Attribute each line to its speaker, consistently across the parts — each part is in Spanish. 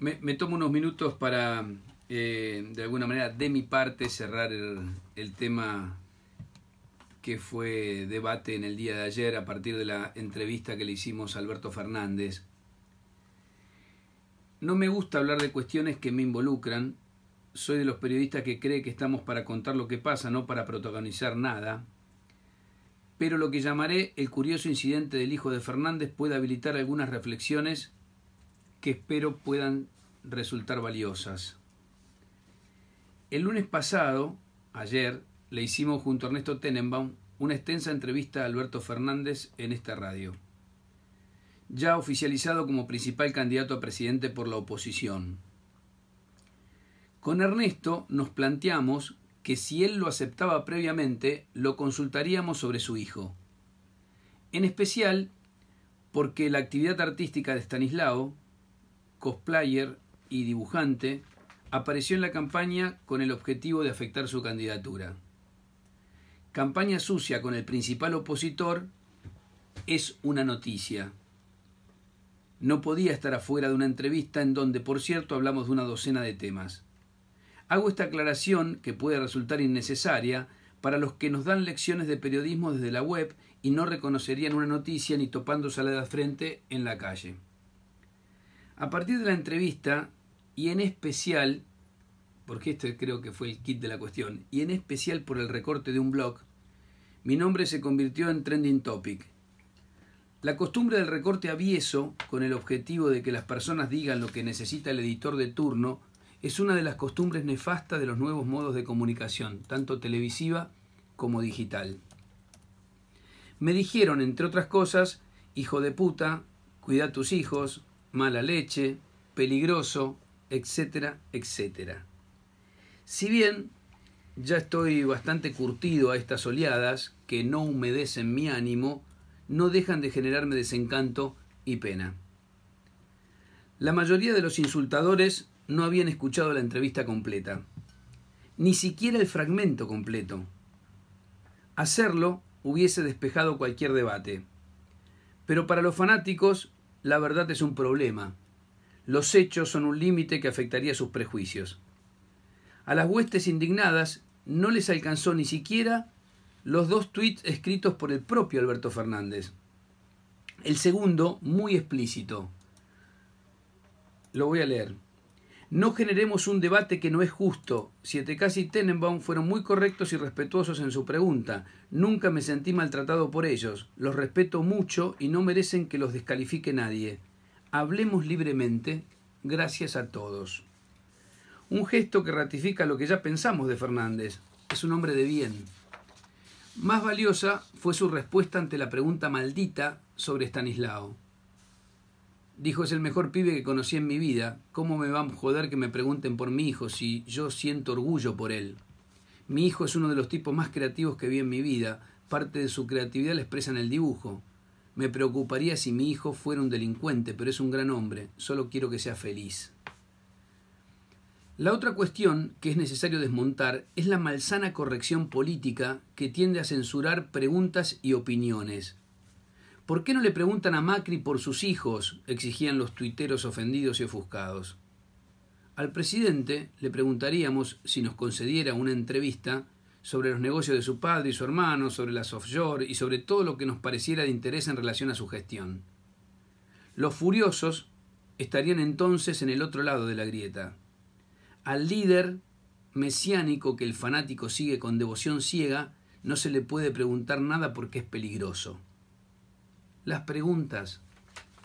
Speaker 1: Me, tomo unos minutos para, eh, de alguna manera, de mi parte, cerrar el, el tema que fue debate en el día de ayer a partir de la entrevista que le hicimos a Alberto Fernández. No me gusta hablar de cuestiones que me involucran. Soy de los periodistas que cree que estamos para contar lo que pasa, no para protagonizar nada. Pero lo que llamaré el curioso incidente del hijo de Fernández puede habilitar algunas reflexiones que espero puedan resultar valiosas. El lunes pasado, ayer, le hicimos junto a Ernesto Tenenbaum una extensa entrevista a Alberto Fernández en esta radio, ya oficializado como principal candidato a presidente por la oposición. Con Ernesto nos planteamos que si él lo aceptaba previamente, lo consultaríamos sobre su hijo. En especial porque la actividad artística de Stanislao, cosplayer y dibujante, apareció en la campaña con el objetivo de afectar su candidatura. Campaña sucia con el principal opositor es una noticia. No podía estar afuera de una entrevista en donde, por cierto, hablamos de una docena de temas. Hago esta aclaración que puede resultar innecesaria para los que nos dan lecciones de periodismo desde la web y no reconocerían una noticia ni topándose de la frente en la calle. A partir de la entrevista, y en especial, porque esto creo que fue el kit de la cuestión, y en especial por el recorte de un blog, mi nombre se convirtió en trending topic. La costumbre del recorte avieso, con el objetivo de que las personas digan lo que necesita el editor de turno, es una de las costumbres nefastas de los nuevos modos de comunicación, tanto televisiva como digital. Me dijeron, entre otras cosas, hijo de puta, cuida a tus hijos, mala leche, peligroso, etcétera, etcétera. Si bien ya estoy bastante curtido a estas oleadas que no humedecen mi ánimo, no dejan de generarme desencanto y pena. La mayoría de los insultadores no habían escuchado la entrevista completa, ni siquiera el fragmento completo. Hacerlo hubiese despejado cualquier debate. Pero para los fanáticos la verdad es un problema. Los hechos son un límite que afectaría sus prejuicios. A las huestes indignadas no les alcanzó ni siquiera los dos tweets escritos por el propio Alberto Fernández. El segundo, muy explícito. Lo voy a leer. No generemos un debate que no es justo. Siete y Tenenbaum fueron muy correctos y respetuosos en su pregunta. Nunca me sentí maltratado por ellos. Los respeto mucho y no merecen que los descalifique nadie. Hablemos libremente. Gracias a todos. Un gesto que ratifica lo que ya pensamos de Fernández. Es un hombre de bien. Más valiosa fue su respuesta ante la pregunta maldita sobre Stanislao. Dijo, es el mejor pibe que conocí en mi vida. ¿Cómo me van a joder que me pregunten por mi hijo si yo siento orgullo por él? Mi hijo es uno de los tipos más creativos que vi en mi vida. Parte de su creatividad la expresa en el dibujo. Me preocuparía si mi hijo fuera un delincuente, pero es un gran hombre. Solo quiero que sea feliz. La otra cuestión que es necesario desmontar es la malsana corrección política que tiende a censurar preguntas y opiniones. ¿Por qué no le preguntan a Macri por sus hijos? exigían los tuiteros ofendidos y ofuscados. Al presidente le preguntaríamos si nos concediera una entrevista sobre los negocios de su padre y su hermano, sobre las offshore y sobre todo lo que nos pareciera de interés en relación a su gestión. Los furiosos estarían entonces en el otro lado de la grieta. Al líder mesiánico que el fanático sigue con devoción ciega, no se le puede preguntar nada porque es peligroso. Las preguntas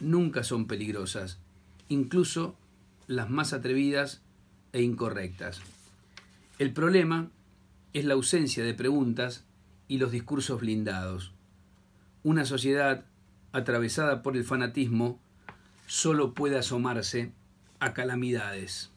Speaker 1: nunca son peligrosas, incluso las más atrevidas e incorrectas. El problema es la ausencia de preguntas y los discursos blindados. Una sociedad atravesada por el fanatismo solo puede asomarse a calamidades.